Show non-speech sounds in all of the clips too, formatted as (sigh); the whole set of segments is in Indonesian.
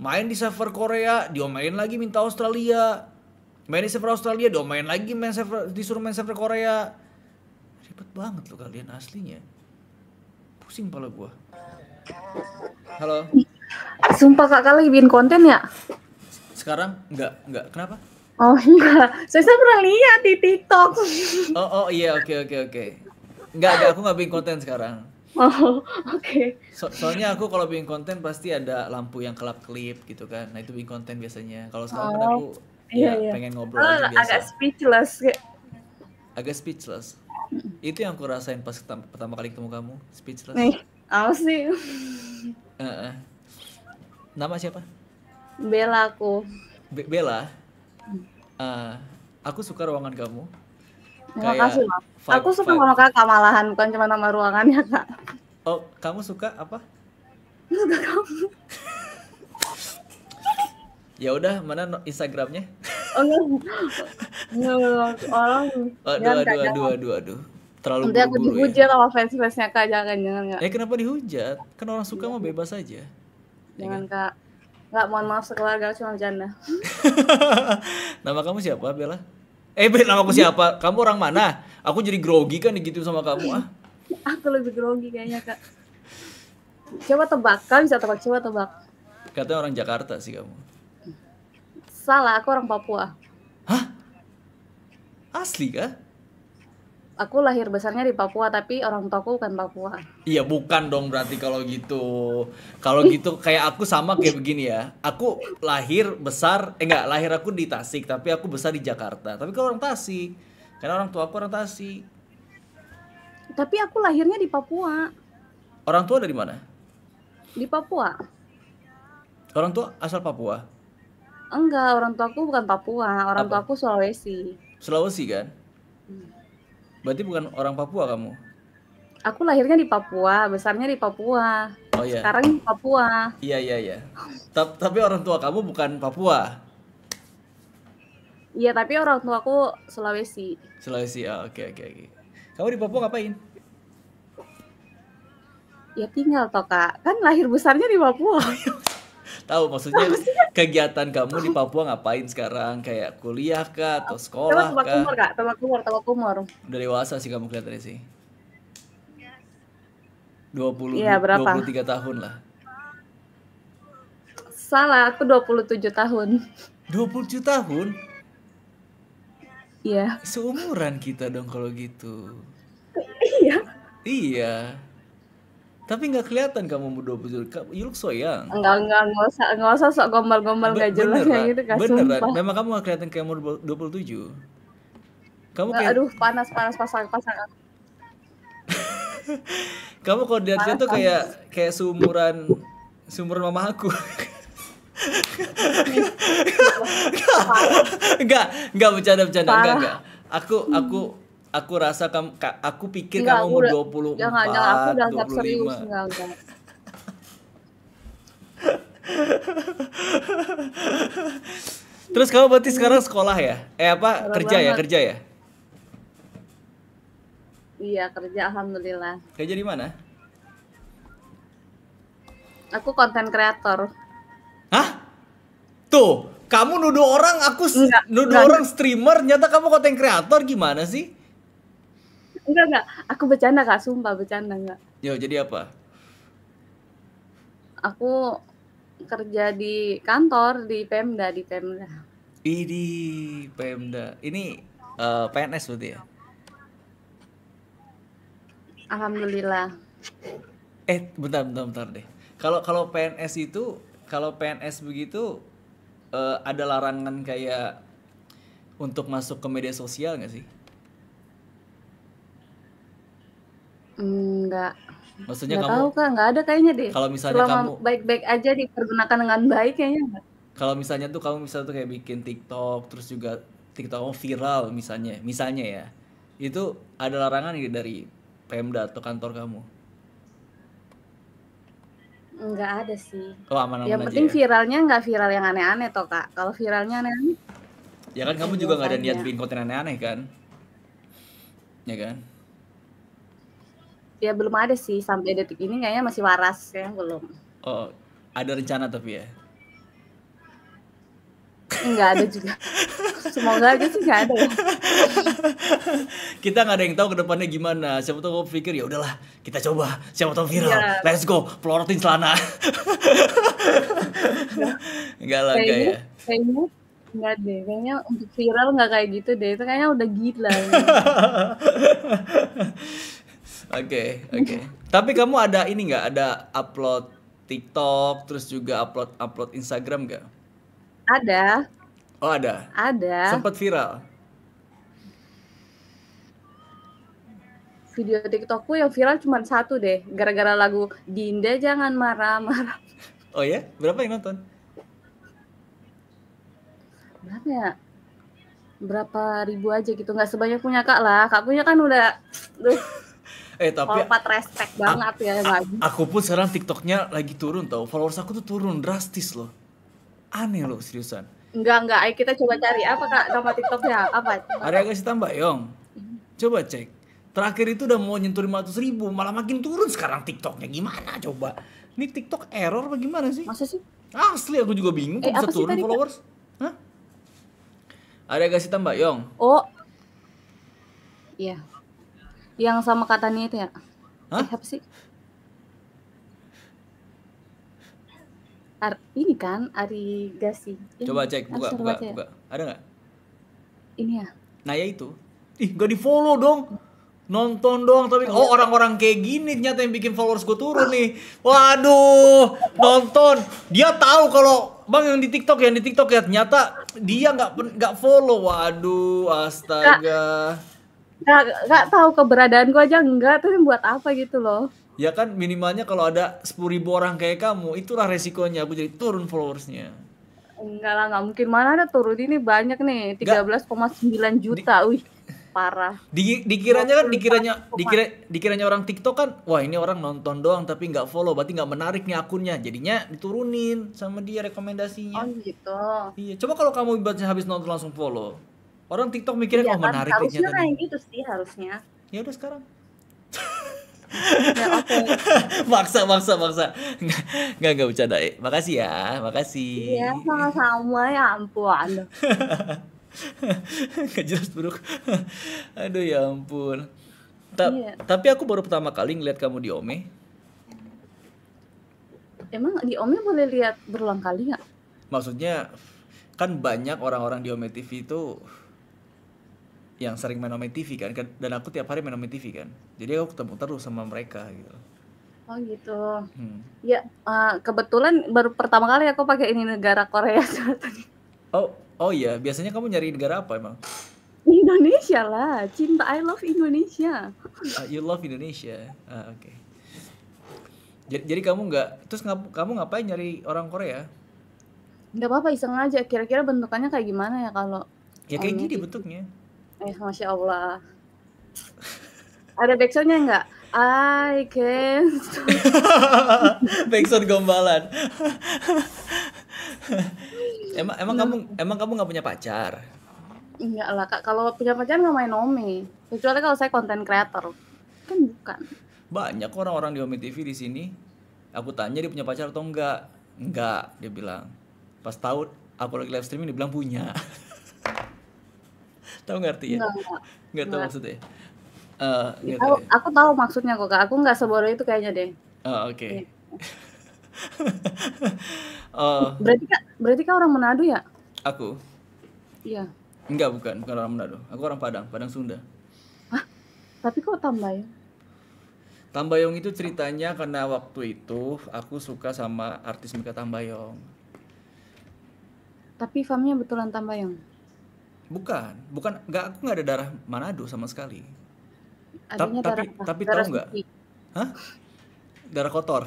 main di server Korea diomain lagi minta Australia main di server Australia diomain lagi main server disuruh main server Korea ribet banget loh kalian aslinya pusing pala gua halo ah, sumpah kak kali bikin konten ya sekarang enggak enggak kenapa oh enggak saya, saya pernah lihat di TikTok oh oh iya oke okay, oke okay, oke okay. enggak enggak aku nggak bikin konten sekarang Oh, (laughs) oke. Okay. So soalnya aku kalau bikin konten pasti ada lampu yang kelap-kelip gitu kan. Nah, itu bikin konten biasanya. Kalau sekarang kan oh, aku iya, ya, iya. pengen ngobrol oh, biasa. Agak speechless. Agak speechless. Itu yang aku rasain pas pertama kali ketemu kamu, speechless. Nih, aku sih. Uh Nama siapa? Bella aku. Be Bella? Uh, aku suka ruangan kamu Terima kayak kasih, Mas. Vibe, Aku suka vibe. sama kakak malahan, bukan cuma nama ruangannya, Kak. Oh, kamu suka apa? Suka kamu. ya udah, mana Instagramnya? oh, enggak. Orang aduh, aduh, aduh, aduh, aduh. Terlalu Nanti aku ya. dihujat ya. sama fans-fansnya kak, jangan, jangan kak. Ya kenapa dihujat? Kan orang suka ya. mah bebas aja. Ya jangan ya, kak. Enggak, mohon maaf sekeluarga cuma janda. (laughs) Nama kamu siapa, Bella? eh nama aku siapa kamu orang mana aku jadi grogi kan gitu sama kamu ah aku lebih grogi kayaknya kak coba tebak kamu bisa tebak coba tebak katanya orang Jakarta sih kamu salah aku orang Papua hah asli kah aku lahir besarnya di Papua tapi orang tuaku bukan Papua. Iya bukan dong berarti kalau gitu. Kalau gitu kayak aku sama kayak begini ya. Aku lahir besar eh enggak lahir aku di Tasik tapi aku besar di Jakarta. Tapi kalau orang Tasik karena orang tua aku orang Tasik. Tapi aku lahirnya di Papua. Orang tua dari mana? Di Papua. Orang tua asal Papua? Enggak, orang tuaku bukan Papua. Orang Apa? tuaku Sulawesi. Sulawesi kan? Hmm. Berarti bukan orang Papua kamu? Aku lahirnya di Papua, besarnya di Papua. Oh iya. Sekarang di Papua. Iya iya iya. tapi orang tua kamu bukan Papua. Iya, tapi orang tua aku Sulawesi. Sulawesi. Oh, oke okay, oke okay, oke. Okay. Kamu di Papua ngapain? Ya tinggal toh, Kak. Kan lahir besarnya di Papua. (laughs) tahu maksudnya kegiatan kamu di Papua ngapain sekarang kayak kuliah kah atau sekolah kah? Tawa kumur kak, tawa kumur? tawa kumur? Udah dewasa sih kamu kelihatan sih. Dua Iya, berapa? tiga tahun lah. Salah, aku dua puluh tujuh tahun. dua puluh tujuh tahun? Iya. Seumuran kita dong kalau gitu. Iya. Iya. Tapi nggak kelihatan kamu 27. You look so young. Enggak, enggak, enggak usah, enggak usah sok gombal-gombal gak jelas kayak gitu kan. Beneran, sumpah. memang kamu nggak kelihatan kayak umur 27. Kamu kayak... Aduh, panas, panas, pasang, pasang. (laughs) kamu kalau dia tuh kayak kayak sumuran, seumuran mama aku. enggak, (laughs) enggak bercanda-bercanda, enggak, enggak. Aku aku aku rasa kamu aku pikir enggak, kamu umur dua puluh jangan, aku udah lima. (laughs) Terus kamu berarti sekarang sekolah ya? Eh apa kerja ya? banget. ya kerja ya? Iya kerja alhamdulillah. Kerja di mana? Aku konten kreator. Hah? Tuh kamu nuduh orang aku enggak, nuduh enggak. orang streamer nyata kamu konten kreator gimana sih? Enggak enggak, aku bercanda Kak, sumpah bercanda enggak. Yo, jadi apa? Aku kerja di kantor di Pemda di Pemda. Ini Pemda. Ini uh, eh, PNS berarti ya? Alhamdulillah. Eh, bentar bentar bentar deh. Kalau kalau PNS itu kalau PNS begitu uh, ada larangan kayak untuk masuk ke media sosial nggak sih? Enggak. Maksudnya nggak kamu tahu kak, nggak ada kayaknya deh. Kalau misalnya Selama kamu baik-baik aja dipergunakan dengan baik kayaknya Kalau misalnya tuh kamu misalnya tuh kayak bikin TikTok terus juga TikTok kamu viral misalnya, misalnya ya. Itu ada larangan gitu dari Pemda atau kantor kamu? Enggak ada sih. Oh, aman -aman yang penting ya? viralnya enggak viral yang aneh-aneh toh kak. Kalau viralnya aneh-aneh, ya kan kamu juga nggak ada niat bikin konten aneh-aneh kan? Ya kan? ya belum ada sih sampai detik ini kayaknya masih waras ya belum oh ada rencana tapi ya nggak ada juga semoga aja sih nggak ada ya. (laughs) kita nggak ada yang tahu kedepannya gimana siapa tahu gue pikir ya udahlah kita coba siapa tahu viral ya. let's go pelorotin celana (laughs) nggak lah kayaknya ya. kayaknya nggak deh kayaknya untuk viral nggak kayak gitu deh itu kayaknya udah gila (laughs) Oke, oke. Tapi kamu ada ini nggak? Ada upload TikTok, terus juga upload upload Instagram nggak? Ada. Oh ada. Ada. Sempat viral. Video TikTokku yang viral cuma satu deh, gara-gara lagu Dinda jangan marah-marah. Oh ya, berapa yang nonton? Berapa ya? Berapa ribu aja gitu, nggak sebanyak punya kak lah. Kak punya kan udah, eh tapi empat respect banget ya lagi. Aku pun sekarang TikToknya lagi turun tau. Followers aku tuh turun drastis loh. Aneh loh seriusan. Enggak enggak, ayo kita coba cari apa Kak nama TikToknya apa? Ada kasih tambah, Yong. Coba cek. Terakhir itu udah mau nyentuh lima ratus ribu, malah makin turun sekarang TikToknya. Gimana coba? Ini TikTok error apa gimana sih? Masa sih? Asli aku juga bingung kok eh, bisa turun tadi, followers. Hah? Ada gak sih tambah, Yong? Oh. Iya yang sama katanya itu ya Hah? Eh, apa sih Ar ini kan Ari gasi. coba cek buka buka, buka, ya? buka ada nggak ini ya nah ya itu ih gak di follow dong nonton dong. tapi oh orang-orang kayak gini ternyata yang bikin followers gue turun nih waduh nonton dia tahu kalau bang yang di TikTok yang di TikTok ya ternyata dia nggak nggak follow waduh astaga Kak nggak nggak tahu keberadaan gua aja enggak tuh buat apa gitu loh ya kan minimalnya kalau ada sepuluh ribu orang kayak kamu itulah resikonya aku jadi turun followersnya enggak lah nggak mungkin mana ada turun ini banyak nih tiga belas koma sembilan juta di, wih parah di, dikiranya kan dikiranya dikira dikiranya orang TikTok kan wah ini orang nonton doang tapi nggak follow berarti nggak menarik nih akunnya jadinya diturunin sama dia rekomendasinya oh gitu iya coba kalau kamu baca habis nonton langsung follow Orang TikTok mikirnya kok iya oh kan, menarik kan? harusnya kayak gitu sih harusnya. Ya udah sekarang. ya, okay. (laughs) maksa maksa maksa nggak nggak bercanda eh. makasih ya makasih iya sama-sama ya ampun (laughs) nggak jelas buruk (laughs) aduh ya ampun Ta iya. tapi aku baru pertama kali ngeliat kamu di Ome emang di Ome boleh lihat berulang kali nggak maksudnya kan banyak orang-orang di Ome TV itu yang sering main TV kan dan aku tiap hari main TV kan jadi aku ketemu terus sama mereka gitu oh gitu hmm. ya uh, kebetulan baru pertama kali aku pakai ini negara Korea oh oh iya biasanya kamu nyari negara apa emang Indonesia lah cinta I love Indonesia uh, you love Indonesia uh, oke okay. jadi, jadi kamu nggak terus kamu ngapain nyari orang Korea nggak apa-apa iseng aja kira-kira bentukannya kayak gimana ya kalau ya kayak gini bentuknya Eh, Masya Allah. Ada backsoundnya nggak? I can (laughs) Backsound gombalan. emang emang kamu nah. emang kamu nggak punya pacar? Enggak lah kak. Kalau punya pacar nggak main Omi. Kecuali kalau saya konten creator. Kan bukan. Banyak orang-orang di Omi TV di sini. Aku tanya dia punya pacar atau enggak. Enggak, dia bilang. Pas tahu aku lagi live streaming dia bilang punya. (laughs) tahu nggak artinya nggak, tahu maksudnya uh, nggak tahu, tahu ya. aku tahu maksudnya kok kak aku nggak sebodoh itu kayaknya deh oh, oke okay. Ya. (laughs) oh. berarti kak berarti kak orang Manado ya aku iya Enggak, bukan, bukan orang Manado. Aku orang Padang, Padang Sunda. Hah? Tapi kok Tambayong? Tambayong itu ceritanya karena waktu itu aku suka sama artis Mika Tambayong. Tapi famnya betulan Tambayong? Bukan, bukan nggak aku nggak ada darah Manado sama sekali. Adanya Ta darah, tapi tapi tahu nggak? Hah? Darah kotor.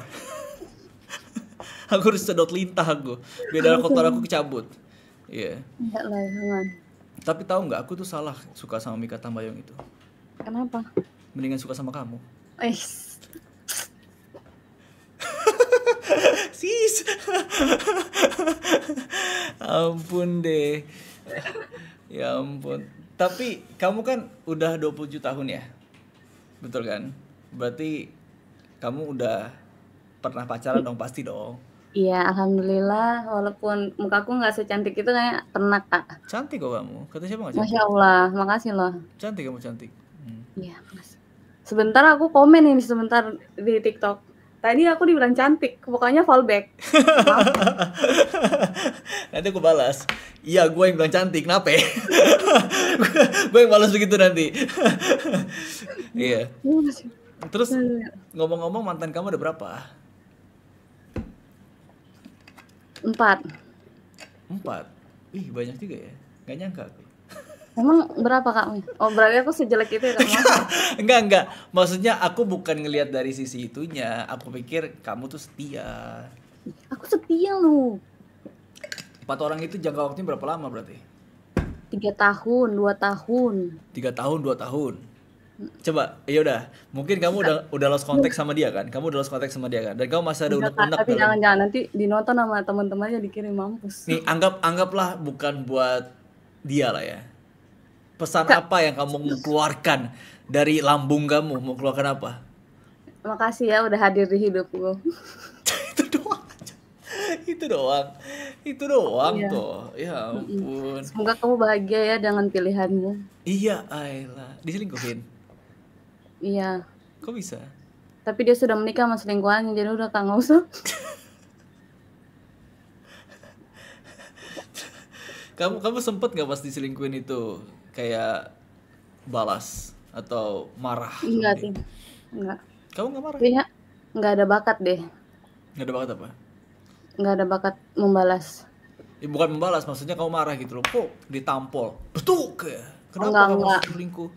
(laughs) aku harus sedot lintah aku biar darah kotor aku kecabut. Iya. Yeah. Enggak lah, jangan. Tapi tahu nggak aku tuh salah suka sama Mika Tambayong itu. Kenapa? Mendingan suka sama kamu. Eh. (laughs) Sis. (laughs) Ampun deh. Ya ampun. Tapi kamu kan udah 27 tahun ya? Betul kan? Berarti kamu udah pernah pacaran dong pasti dong. Iya, alhamdulillah walaupun muka aku nggak secantik itu kayak pernah Kak. Cantik kok kamu. Kata siapa enggak cantik? Masya Allah, makasih loh. Cantik kamu cantik. Hmm. Iya, hmm. makasih. Sebentar aku komen ini sebentar di TikTok. Tadi aku dibilang cantik, pokoknya fallback. (laughs) nanti aku balas. Iya, gue yang bilang cantik, kenapa ya? (laughs) gue yang balas begitu nanti. (laughs) Iya. Terus ngomong-ngomong mantan kamu ada berapa? Empat. Empat? Ih, banyak juga ya. Gak nyangka aku. Emang berapa kak? Oh berarti aku sejelek itu ya kak? (laughs) enggak enggak. Maksudnya aku bukan ngelihat dari sisi itunya. Aku pikir kamu tuh setia. Aku setia loh. Empat orang itu jangka waktunya berapa lama berarti? Tiga tahun, dua tahun. Tiga tahun, dua tahun. Mm. Coba, ya udah. Mungkin kamu udah udah lost konteks sama dia kan? Kamu udah lost konteks sama dia kan? Dan kamu masih ada unek-unek. Tapi jangan-jangan nanti dinonton sama teman-temannya dikirim mampus. Nih, anggap anggaplah bukan buat dia lah ya pesan apa yang kamu keluarkan dari lambung kamu mau keluarkan apa makasih ya udah hadir di hidupku (laughs) itu doang itu doang itu doang iya. tuh ya ampun semoga kamu bahagia ya dengan pilihanmu iya Ayla diselingkuhin iya kok bisa tapi dia sudah menikah sama selingkuhannya jadi udah kagak usah (laughs) kamu kamu sempet gak pas diselingkuhin itu kayak balas atau marah? Gitu enggak sih. Enggak. Kamu enggak marah? Kayaknya enggak ada bakat deh. Enggak ada bakat apa? Enggak ada bakat membalas. Ya, bukan membalas, maksudnya kamu marah gitu loh. Kok ditampol? betul ke? Kenapa enggak, kamu enggak. selingkuh?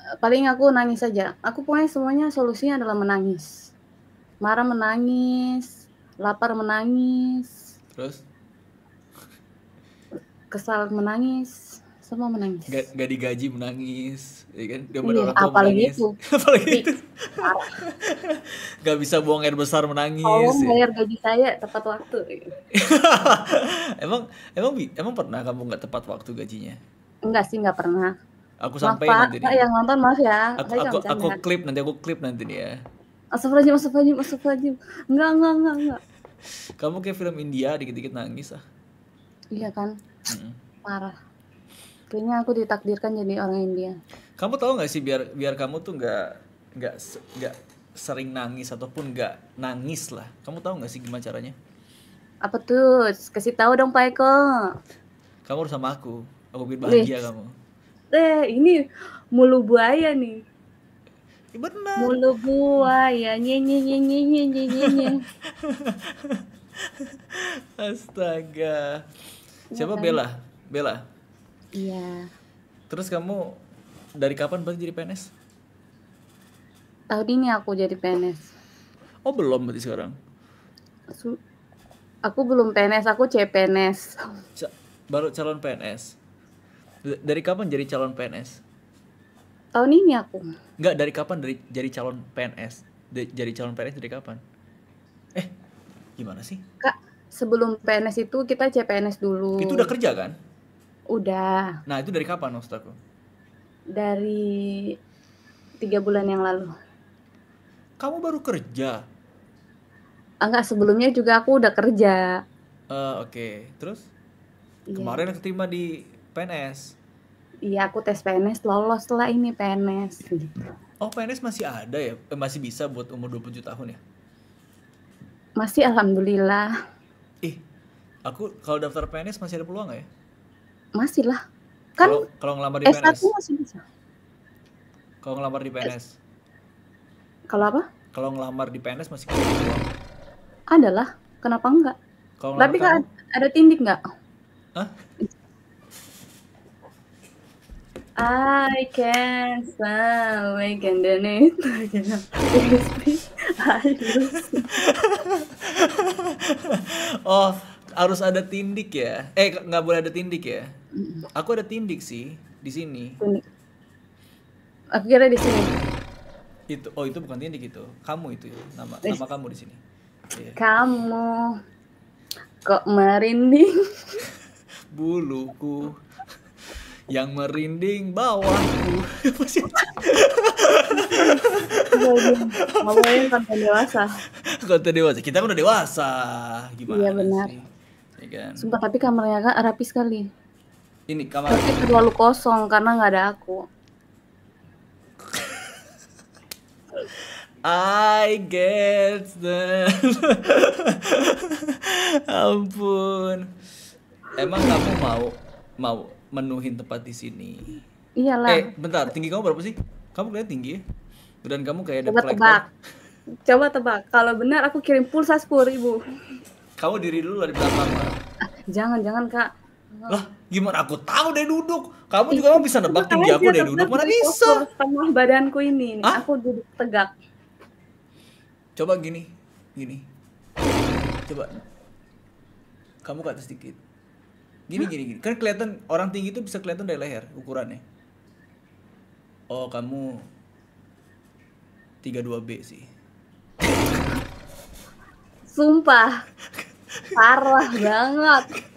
Eh, paling aku nangis saja. Aku pokoknya semuanya solusinya adalah menangis. Marah menangis, lapar menangis. Terus? Kesal menangis semua menangis gak, gak digaji menangis ya kan dia iya, orang apalagi menangis. itu (laughs) apalagi iya. itu (laughs) gak bisa buang air besar menangis bayar ya. bayar gaji saya tepat waktu (laughs) emang emang emang pernah kamu nggak tepat waktu gajinya enggak sih nggak pernah aku sampai nanti pak, yang nonton maaf ya aku aku, aku klip nanti aku klip nanti nih masuk Astagfirullahaladzim, masuk astagfirullahaladzim Enggak, enggak, enggak, enggak Kamu kayak film India, dikit-dikit nangis ah Iya kan, hmm. parah Kayaknya aku ditakdirkan jadi orang India. Kamu tahu nggak sih biar biar kamu tuh nggak nggak nggak sering nangis ataupun nggak nangis lah. Kamu tahu nggak sih gimana caranya? Apa tuh? Kasih tahu dong Pak Eko. Kamu harus sama aku. Aku bikin bahagia Lih. kamu. Eh ini mulu buaya nih. Ya, benar. Mulu buaya nye nye nye nye. (laughs) Astaga. Siapa iya kan? Bella? Bella. Iya. Terus kamu dari kapan berarti jadi PNS? Tahun ini aku jadi PNS. Oh belum berarti sekarang? Su aku belum PNS, aku CPNS. Ca baru calon PNS. Dari kapan jadi calon PNS? Tahun ini aku. Enggak, dari kapan dari jadi calon PNS? jadi calon PNS dari kapan? Eh, gimana sih? Kak, sebelum PNS itu kita CPNS dulu. Itu udah kerja kan? Udah. Nah, itu dari kapan Nostaku? Dari tiga bulan yang lalu. Kamu baru kerja? Enggak, ah, sebelumnya juga aku udah kerja. Uh, Oke, okay. terus? Iya. Kemarin ketima di PNS? Iya, aku tes PNS lolos lah ini PNS. Gitu. Oh, PNS masih ada ya? Eh, masih bisa buat umur 27 tahun ya? Masih, Alhamdulillah. Ih, aku kalau daftar PNS masih ada peluang gak ya? masih lah kan kalau, ngelamar di S1 masih bisa kalau ngelamar di PNS kalau apa kalau ngelamar di PNS masih gitu. adalah kenapa enggak kalau tapi kan ada tindik enggak Hah? I can smile make and then it (laughs) Oh, harus ada tindik ya? Eh, nggak boleh ada tindik ya? Aku ada tindik sih di sini. Aku kira di sini. Itu oh itu bukan tindik itu. Kamu itu nama Is. nama kamu di sini. Yeah. Kamu kok merinding? (laughs) Buluku yang merinding bawahku. (laughs) Ngomongin konten dewasa. Konten dewasa. Kita kan udah dewasa. Gimana? Iya benar. Sih? Ya kan? Sumpah tapi kamarnya agak rapi sekali ini kamar terlalu kosong karena nggak ada aku I get that. (laughs) Ampun. Emang kamu mau mau menuhin tempat di sini? Iyalah. Eh, bentar, tinggi kamu berapa sih? Kamu kelihatan tinggi ya? Dan kamu kayak ada Coba tebak. Coba tebak. Kalau benar aku kirim pulsa sepuluh ribu. Kamu diri dulu dari belakang. Jangan-jangan, ah, Kak. Lah, gimana aku tahu deh duduk? Kamu juga mau bisa nebak tinggi aku deh duduk? Mana bisa? Tengah badanku ini, Hah? aku duduk tegak. Coba gini, gini. Coba. Kamu ke atas dikit. Gini, gini, gini. Kan kelihatan orang tinggi itu bisa kelihatan dari leher ukurannya. Oh, kamu 32B sih. Sumpah. Parah banget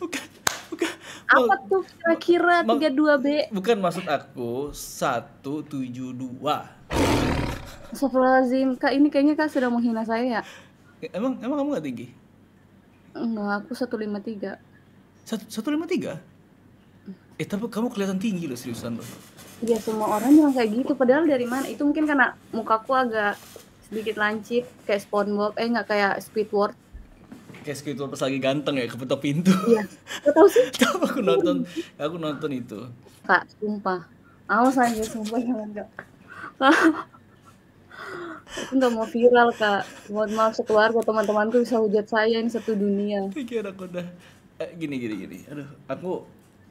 bukan bukan apa tuh kira-kira 32 B bukan maksud aku satu tujuh dua Astagfirullahaladzim, Kak ini kayaknya Kak sudah menghina saya ya? ya? Emang emang kamu gak tinggi? Enggak, aku 153 153? Hmm. Eh tapi kamu kelihatan tinggi loh seriusan loh Ya semua orang bilang kayak gitu, padahal dari mana? Itu mungkin karena mukaku agak sedikit lancip kayak SpongeBob, eh nggak kayak Squidward kayak Squidward gitu, pas lagi ganteng ya ke pintu. Iya. Tahu tau sih. (laughs) Tahu aku nonton, aku nonton itu. Kak, sumpah. Awas aja sumpah jangan enggak (laughs) aku nggak mau viral kak. Buat maaf sekeluarga teman-temanku bisa hujat saya ini satu dunia. Pikir aku udah eh, gini gini gini. Aduh, aku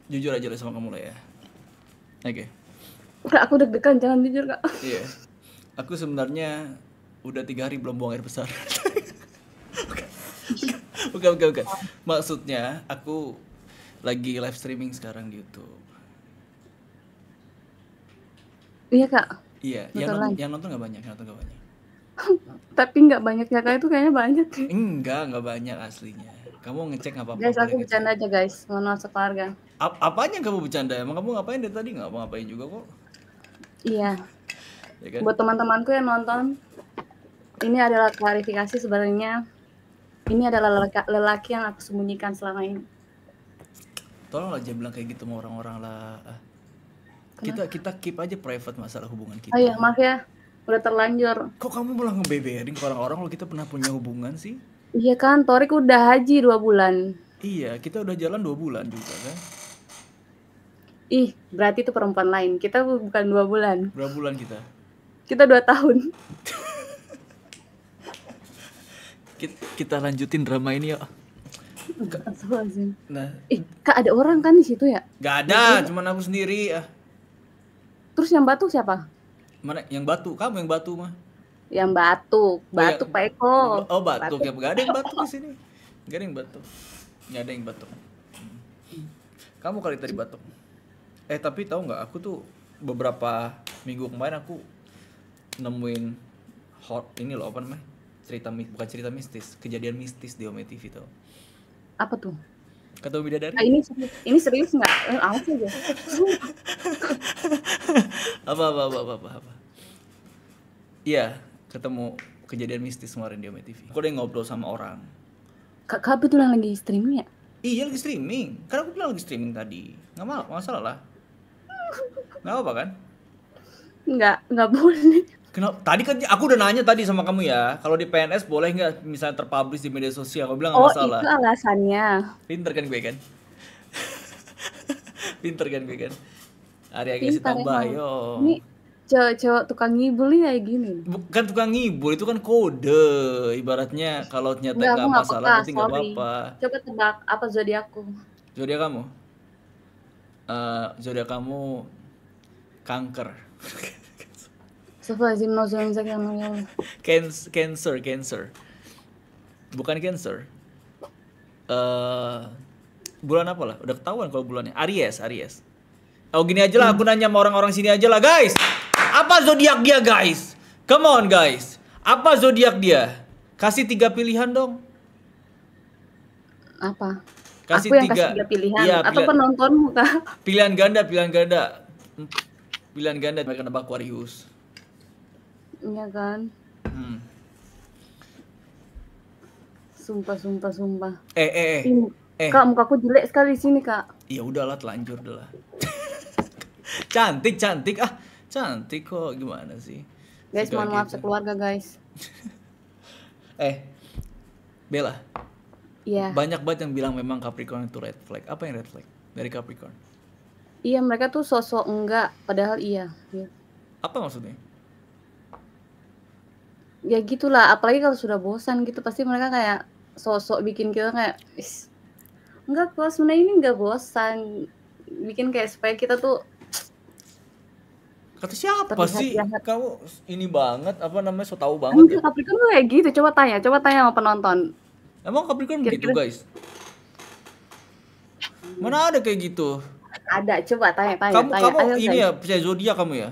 jujur aja lah sama kamu lah ya. Oke. Okay. Kak, aku deg-degan jangan jujur kak. Iya. Yeah. Aku sebenarnya udah tiga hari belum buang air besar. (laughs) bukan bukan bukan maksudnya aku lagi live streaming sekarang di YouTube iya kak iya yang nonton, yang nonton gak banyak yang nonton gak banyak (laughs) tapi nggak banyak ya kak itu kayaknya banyak enggak nggak banyak aslinya kamu ngecek nggak apa-apa guys aku bercanda aja guys mau maaf keluarga. Ap apanya kamu bercanda emang kamu ngapain dari tadi nggak ngapain juga kok iya ya kan? buat teman-temanku yang nonton ini adalah klarifikasi sebenarnya ini adalah lelaki yang aku sembunyikan selama ini. Tolong aja bilang kayak gitu sama orang-orang lah. Ah. Kita kita keep aja private masalah hubungan kita. Oh iya, maaf ya. Udah terlanjur. Kok kamu malah ngebeberin ke orang-orang kalau kita pernah punya hubungan sih? Iya kan, Torik udah haji dua bulan. Iya, kita udah jalan dua bulan juga kan. Ih, berarti itu perempuan lain. Kita bukan dua bulan. Dua bulan kita? Kita dua tahun. (laughs) kita, kita lanjutin drama ini yuk. Nah. Eh, kak ada orang kan di situ ya? Gak ada, Gak cuman aku sendiri. ya. Terus yang batuk siapa? Mana yang batuk? Kamu yang batuk mah. Yang batuk, batuk oh, iya. Pak Eko. Oh, batuk, ya. Gak ada yang batuk di sini. Gak ada yang batuk. Gak ada yang batuk. Kamu kali tadi batuk. Eh, tapi tahu nggak aku tuh beberapa minggu kemarin aku nemuin hot ini loh apa namanya? cerita bukan cerita mistis, kejadian mistis di Home TV itu. Apa tuh? Kata bidadari. Nah, ini ini serius nggak? Eh, awas aja. (laughs) apa apa apa apa apa. Iya, ketemu kejadian mistis kemarin di Home TV. Aku udah ngobrol sama orang. Kak, kebetulan lagi streaming ya? Iya lagi streaming. Karena aku bilang lagi streaming tadi. Nggak masalah, masalah lah. Nggak apa kan? Nggak, nggak boleh. Kenapa? Tadi kan aku udah nanya tadi sama kamu ya, kalau di PNS boleh nggak misalnya terpublish di media sosial? Kamu bilang nggak oh, masalah. Oh itu alasannya. Pinter kan gue kan? (laughs) Pinter kan gue kan? Arya sih tambah, yo. Ini cowok-cowok tukang ngibul ya gini. Bukan tukang ngibul, itu kan kode. Ibaratnya kalau ternyata nggak masalah, berarti nggak apa-apa. Coba tebak apa zodiakku? Zodiak kamu? Uh, zodiak kamu kanker. (laughs) Astagfirullahaladzim, nauzubillah ya Allah. Cancer, cancer. Bukan cancer. Uh, eh, bulan apa lah? Udah ketahuan kalau bulannya. Aries, Aries. Oh gini aja lah, aku hmm. nanya sama orang-orang sini aja lah, guys. Apa zodiak dia, guys? Come on, guys. Apa zodiak dia? Kasih tiga pilihan dong. Apa? Kasih aku yang tiga, kasih tiga pilihan. pilihan atau penonton muka. Pilihan ganda, pilihan ganda. Pilihan ganda mereka nebak Aquarius ya kan hmm. sumpah sumpah sumpah eh eh eh, eh. kak aku jelek sekali sini kak ya udahlah telanjur lah (laughs) cantik cantik ah cantik kok gimana sih guys mohon maaf gitu. sekeluarga guys (laughs) eh Bella Iya. Yeah. banyak banget yang bilang memang Capricorn itu red flag apa yang red flag dari Capricorn iya mereka tuh sosok enggak padahal iya, iya. apa maksudnya ya gitulah apalagi kalau sudah bosan gitu pasti mereka kayak sosok bikin kita kayak enggak kok sebenarnya ini enggak bosan bikin kayak supaya kita tuh kata siapa sih kamu ini banget apa namanya so tau banget ya? Capricorn kayak gitu coba tanya coba tanya sama penonton emang Capricorn gitu, Kira -kira... guys mana ada kayak gitu ada coba tanya tanya kamu tanya. kamu Ayo, ini tanya. ya percaya zodiak kamu ya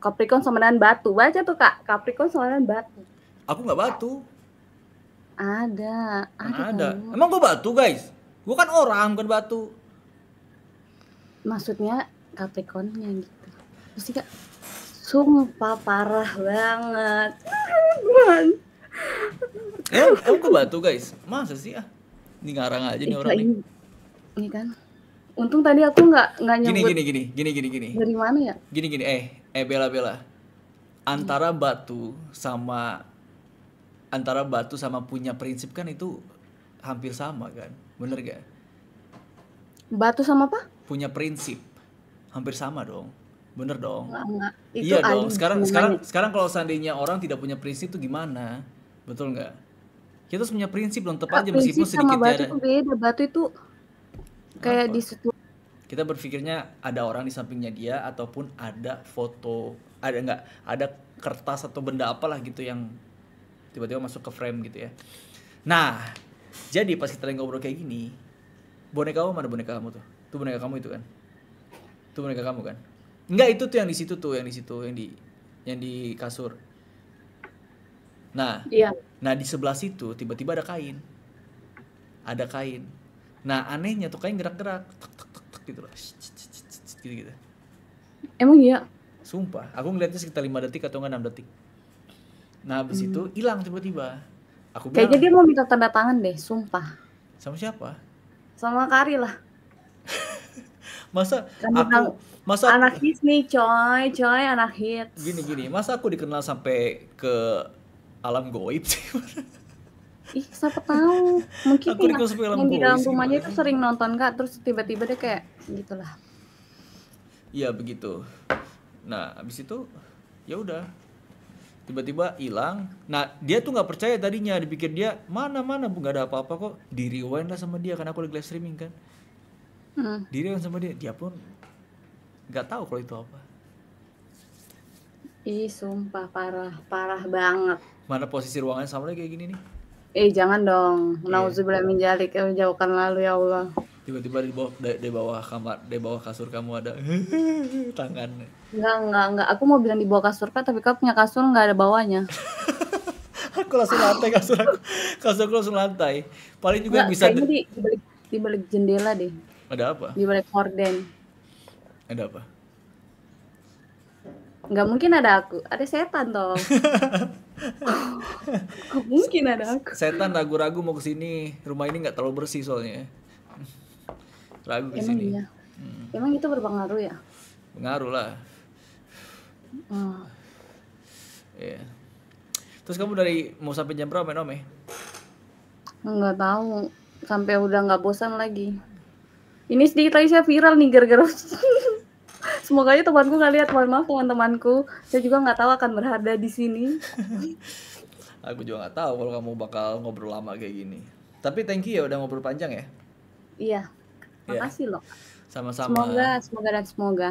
Capricorn sama dengan Batu. Baca tuh Kak, Capricorn sama dengan Batu. Aku nggak batu. Ada. Ada. ada. Kan? Emang gue batu guys? Gue kan orang bukan batu. Maksudnya Capricornnya gitu. Pasti Kak. Sumpah parah banget. Eh, emang gue batu guys? Masa sih ah? Ini ngarang aja nih orang ini. Ini kan. Untung tadi aku nggak nggak nyebut. Gini gini gini gini gini gini. Dari mana ya? Gini gini eh eh bela bela antara batu sama antara batu sama punya prinsip kan itu hampir sama kan bener gak batu sama apa punya prinsip hampir sama dong bener dong Itu iya dong sekarang gimana? sekarang sekarang kalau seandainya orang tidak punya prinsip itu gimana betul nggak kita harus punya prinsip dong tepat aja meskipun sedikit sama batu ada... beda batu itu kayak apa? di situ kita berpikirnya ada orang di sampingnya dia ataupun ada foto ada nggak ada kertas atau benda apalah gitu yang tiba-tiba masuk ke frame gitu ya nah jadi pas kita lagi ngobrol kayak gini boneka kamu mana boneka kamu tuh tuh boneka kamu itu kan tuh boneka kamu kan nggak itu tuh yang di situ tuh yang di situ yang di yang di kasur nah iya. nah di sebelah situ tiba-tiba ada kain ada kain nah anehnya tuh kain gerak-gerak gitu loh gitu gitu emang iya sumpah aku ngeliatnya sekitar lima detik atau enggak enam detik nah habis hmm. itu hilang tiba-tiba aku bilang kayaknya dia mau minta tanda tangan deh sumpah sama siapa sama Kari lah (laughs) masa aku masa anak hits nih coy coy anak hits gini gini masa aku dikenal sampai ke alam goib sih (laughs) ih siapa tahu mungkin aku yang, yang di dalam rumahnya itu sering nonton kak terus tiba-tiba deh kayak gitulah Iya begitu. Nah, abis itu ya udah tiba-tiba hilang. Nah, dia tuh nggak percaya tadinya, dipikir dia mana mana bu nggak ada apa-apa kok. Di rewind lah sama dia karena aku lagi live streaming kan. Hmm. Di rewind sama dia, dia pun nggak tahu kalau itu apa. Ih, sumpah parah, parah banget. Mana posisi ruangannya sama kayak gini nih? Eh jangan dong. Yeah. Nauzubillah iya. min jalik. Eh, jauhkan lalu ya Allah. Tiba-tiba di bawah di, di bawah kamar, di bawah kasur kamu ada (laughs) tangan. Enggak, enggak, enggak. Aku mau bilang di bawah kasur kan, tapi kau punya kasur enggak ada bawahnya. (laughs) aku langsung lantai kasur aku. Kasur aku langsung lantai. Paling juga enggak, bisa di, di balik di balik jendela deh. Ada apa? Di balik korden. Ada apa? nggak mungkin ada aku ada setan toh (laughs) mungkin ada aku setan ragu-ragu mau kesini rumah ini nggak terlalu bersih soalnya ragu kesini emang, iya. hmm. emang itu berpengaruh ya pengaruh lah hmm. yeah. terus kamu dari mau sampai jam berapa main eh? nggak tahu sampai udah nggak bosan lagi ini sedikit lagi saya viral nih gara-gara (laughs) semoga aja temanku nggak lihat mohon maaf teman-temanku saya juga nggak tahu akan berada di sini (laughs) aku juga nggak tahu kalau kamu bakal ngobrol lama kayak gini tapi thank you ya udah ngobrol panjang ya iya, iya. makasih yeah. loh sama-sama semoga semoga dan semoga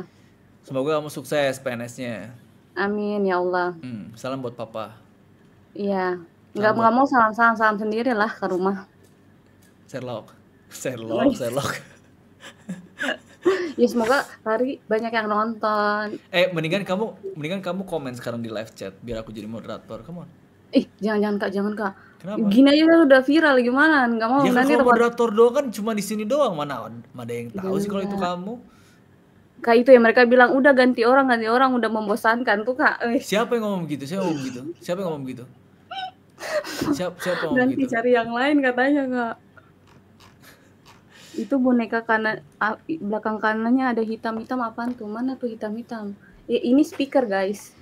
semoga kamu sukses PNS-nya amin ya Allah hmm, salam buat papa iya nggak mau mau salam salam salam sendiri lah ke rumah Sherlock Sherlock iya. Sherlock (laughs) (laughs) ya semoga hari banyak yang nonton. Eh, mendingan kamu mendingan kamu komen sekarang di live chat biar aku jadi moderator. Come on. Ih, jangan jangan Kak, jangan Kak. Kenapa? Gini aja kan udah viral gimana? Enggak mau ya, nanti kalau moderator doang kan cuma di sini doang. Mana ada yang tahu sih kalau itu iya. kamu? Kak itu ya mereka bilang udah ganti orang, ganti orang udah membosankan tuh Kak. Eh. Siapa yang ngomong gitu? Siapa yang ngomong gitu? (laughs) Siapa yang ngomong gitu? Siapa siapa ganti gitu? cari yang lain katanya Kak itu boneka kanan ah, belakang kanannya ada hitam-hitam apaan tuh mana tuh hitam-hitam ya, ini speaker guys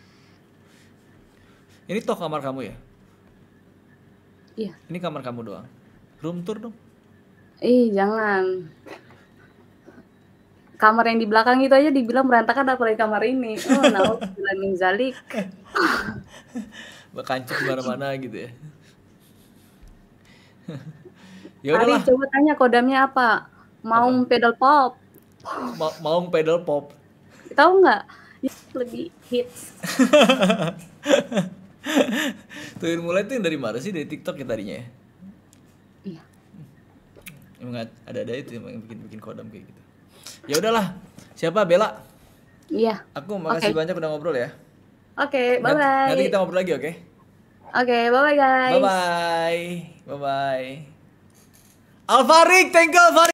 ini toh kamar kamu ya iya ini kamar kamu doang room tour dong eh, jangan kamar yang di belakang itu aja dibilang berantakan apalagi kamar ini oh (laughs) nah bilang zalik bakancuk mana-mana gitu ya (laughs) Ya Ari coba tanya kodamnya apa? Maung apa? pedal pop. Ma maung pedal pop. Tahu nggak? Ya, lebih hits. (laughs) tuh mulai tuh dari mana sih dari TikTok ya tadinya? Ya? Iya. Emang ada-ada itu yang bikin-bikin kodam kayak gitu. Ya udahlah. Siapa Bella? Iya. Aku makasih okay. banyak udah ngobrol ya. Oke, okay, bye bye. Nanti kita ngobrol lagi, oke? Okay? Oke, okay, bye bye guys. Bye bye. Bye bye. Alvarik, thank you, Alvarik.